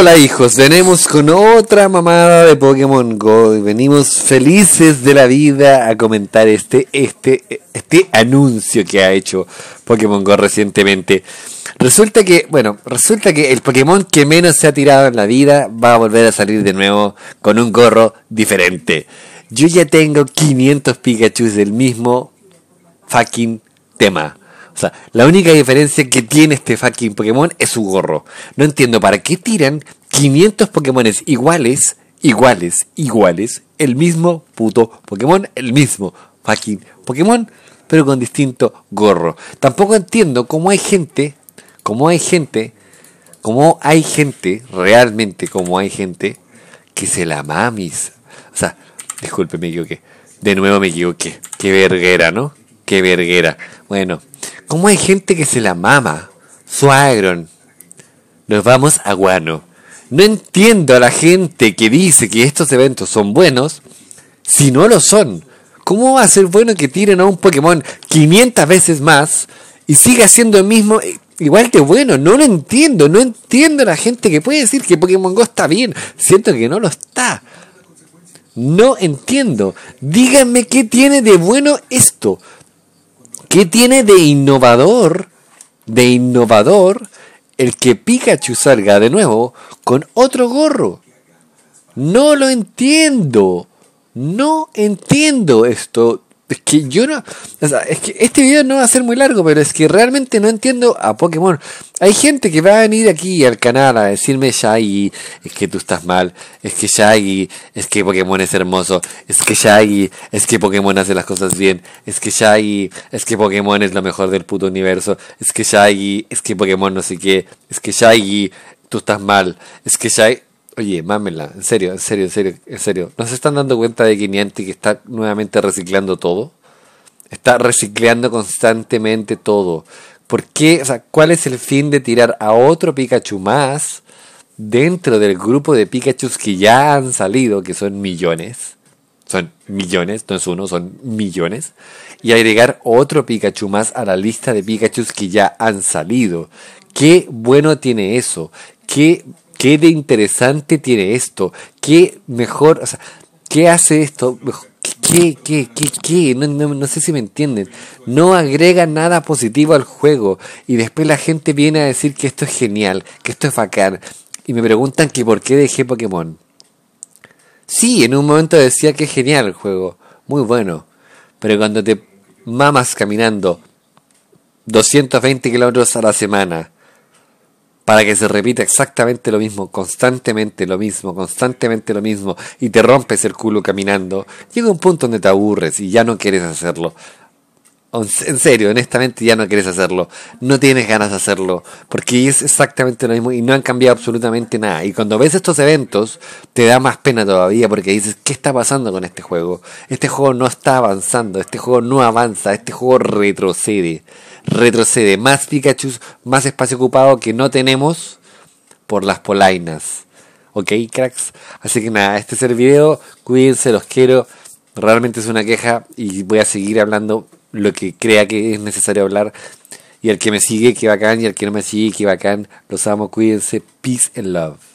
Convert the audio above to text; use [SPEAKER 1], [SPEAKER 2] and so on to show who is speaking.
[SPEAKER 1] Hola hijos, venimos con otra mamada de Pokémon Go y venimos felices de la vida a comentar este, este, este anuncio que ha hecho Pokémon Go recientemente. Resulta que, bueno, resulta que el Pokémon que menos se ha tirado en la vida va a volver a salir de nuevo con un gorro diferente. Yo ya tengo 500 Pikachu del mismo fucking tema. O sea, la única diferencia que tiene este fucking Pokémon es su gorro. No entiendo para qué tiran 500 Pokémones iguales, iguales, iguales, el mismo puto Pokémon, el mismo fucking Pokémon, pero con distinto gorro. Tampoco entiendo cómo hay gente, cómo hay gente, cómo hay gente, realmente cómo hay gente, que se la mamis. O sea, disculpe, me equivoqué. De nuevo me equivoqué. Qué verguera, ¿no? Qué verguera. Bueno, ¿Cómo hay gente que se la mama? Suagron. Nos vamos a guano. No entiendo a la gente que dice que estos eventos son buenos si no lo son. ¿Cómo va a ser bueno que tiren a un Pokémon 500 veces más y siga siendo el mismo eh, igual que bueno? No lo entiendo, no entiendo a la gente que puede decir que Pokémon Go está bien. Siento que no lo está. No entiendo. Díganme qué tiene de bueno esto. ¿Qué tiene de innovador, de innovador, el que Pikachu salga de nuevo con otro gorro? No lo entiendo. No entiendo esto es que yo no. O sea, es que este video no va a ser muy largo, pero es que realmente no entiendo a Pokémon. Hay gente que va a venir aquí al canal a decirme, Shaggy, es que tú estás mal. Es que Shaggy, es que Pokémon es hermoso. Es que Shaggy, es que Pokémon hace las cosas bien. Es que Shaggy, es que Pokémon es lo mejor del puto universo. Es que Shaggy, es que Pokémon no sé qué. Es que Shaggy, tú estás mal. Es que Shaggy. Oye, mámela, en serio, en serio, en serio, en serio. ¿No se están dando cuenta de que Niantic está nuevamente reciclando todo? Está reciclando constantemente todo. ¿Por qué? O sea, ¿cuál es el fin de tirar a otro Pikachu más dentro del grupo de Pikachus que ya han salido, que son millones? Son millones, no es uno, son millones. Y agregar otro Pikachu más a la lista de Pikachus que ya han salido. Qué bueno tiene eso. Qué ¿Qué de interesante tiene esto? ¿Qué mejor, o sea, qué hace esto? ¿Qué, qué, qué, qué? No, sé si me entienden. No agrega nada positivo al juego y después la gente viene a decir que esto es genial, que esto es bacán y me preguntan que por qué dejé Pokémon. Sí, en un momento decía que es genial el juego, muy bueno, pero cuando te mamas caminando 220 kilómetros a la semana, para que se repita exactamente lo mismo, constantemente lo mismo, constantemente lo mismo, y te rompes el culo caminando, llega un punto donde te aburres y ya no quieres hacerlo en serio, honestamente ya no quieres hacerlo, no tienes ganas de hacerlo, porque es exactamente lo mismo y no han cambiado absolutamente nada. Y cuando ves estos eventos, te da más pena todavía porque dices, ¿qué está pasando con este juego? Este juego no está avanzando, este juego no avanza, este juego retrocede, retrocede. Más Pikachu, más espacio ocupado que no tenemos por las polainas. ¿Ok, cracks? Así que nada, este es el video, cuídense, los quiero. Realmente es una queja y voy a seguir hablando lo que crea que es necesario hablar. Y el que me sigue, que bacán. Y el que no me sigue, que bacán. Los amo, cuídense. Peace and love.